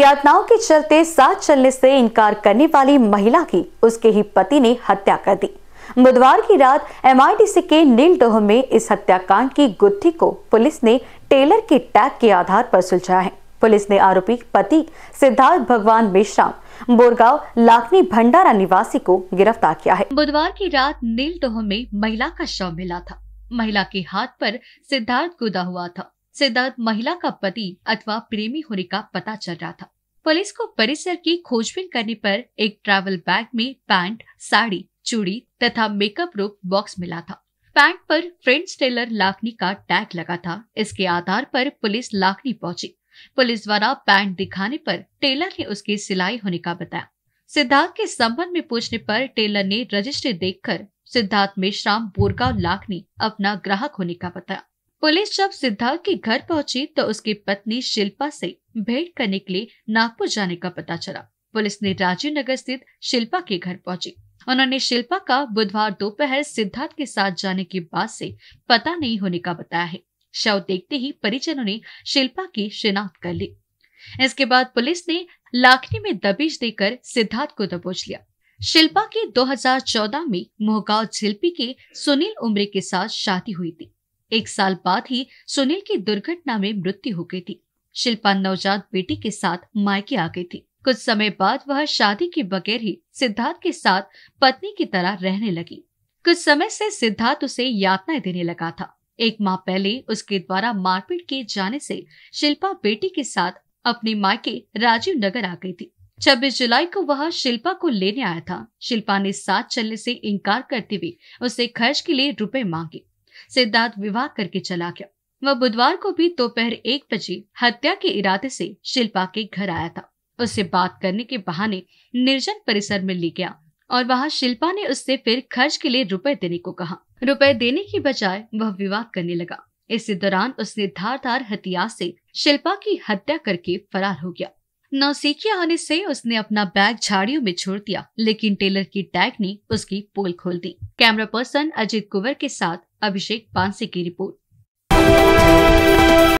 यातनाओं के चलते साथ चलने से इनकार करने वाली महिला की उसके ही पति ने हत्या कर दी बुधवार की रात एम के नील डोह में इस हत्याकांड की गुत्थी को पुलिस ने टेलर के टैग के आधार पर सुलझाया है पुलिस ने आरोपी पति सिद्धार्थ भगवान विश्राम बोरगांव लाखनी भंडारा निवासी को गिरफ्तार किया है बुधवार की रात नील डोह में महिला का शव मिला था महिला के हाथ पर सिद्धार्थ गुदा हुआ था सिद्धार्थ महिला का पति अथवा प्रेमी होने का पता चल रहा था पुलिस को परिसर की खोजबीन करने पर एक ट्रैवल बैग में पैंट साड़ी चूड़ी तथा मेकअप रूप बॉक्स मिला था पैंट पर फ्रेंड्स टेलर लाखनी का टैग लगा था इसके आधार पर पुलिस लाखनी पहुंची पुलिस द्वारा पैंट दिखाने पर टेलर ने उसके सिलाई होने का बताया सिद्धार्थ के संबंध में पूछने पर टेलर ने रजिस्ट्री देखकर सिद्धार्थ मेश्राम बोरगांव लाखनी अपना ग्राहक होने का बताया पुलिस जब सिद्धार्थ के घर पहुंची तो उसकी पत्नी शिल्पा से भेंट करने के लिए नागपुर जाने का पता चला पुलिस ने राजीव नगर स्थित शिल्पा के घर पहुंची उन्होंने शिल्पा का बुधवार दोपहर सिद्धार्थ के साथ जाने के बाद से पता नहीं होने का बताया है शव देखते ही परिजनों ने शिल्पा की शिनाख्त कर ली इसके बाद पुलिस ने लाखनी में दबिश देकर सिद्धार्थ को दबोच लिया शिल्पा की 2014 में मोहगांव झिल्पी के सुनील उमरे के साथ शादी हुई थी एक साल बाद ही सुनील की दुर्घटना में मृत्यु हो गई थी शिल्पा नवजात बेटी के साथ मायके आ गई थी कुछ समय बाद वह शादी के बगैर ही सिद्धार्थ के साथ पत्नी की तरह रहने लगी कुछ समय से सिद्धार्थ उसे यातनाएं देने लगा था एक माह पहले उसके द्वारा मारपीट किए जाने से शिल्पा बेटी के साथ अपने मायके राजीव नगर आ गई थी छब्बीस जुलाई को वह शिल्पा को लेने आया था शिल्पा ने साथ चलने से इनकार करते हुए उसे खर्च के लिए रुपए मांगे सिद्धार्थ विवाह करके चला गया वह बुधवार को भी दोपहर एक बजे हत्या के इरादे से शिल्पा के घर आया था उससे बात करने के बहाने निर्जन परिसर में ले गया और वहाँ शिल्पा ने उससे फिर खर्च के लिए रुपए देने को कहा रुपए देने की बजाय वह विवाह करने लगा इसी दौरान उसने धार धार हथियार से शिल्पा की हत्या करके फरार हो गया नौसिखिया होने से उसने अपना बैग झाड़ियों में छोड़ दिया लेकिन टेलर की टैग ने उसकी पोल खोल दी कैमरा पर्सन अजित कुंवर के साथ अभिषेक पांसे की रिपोर्ट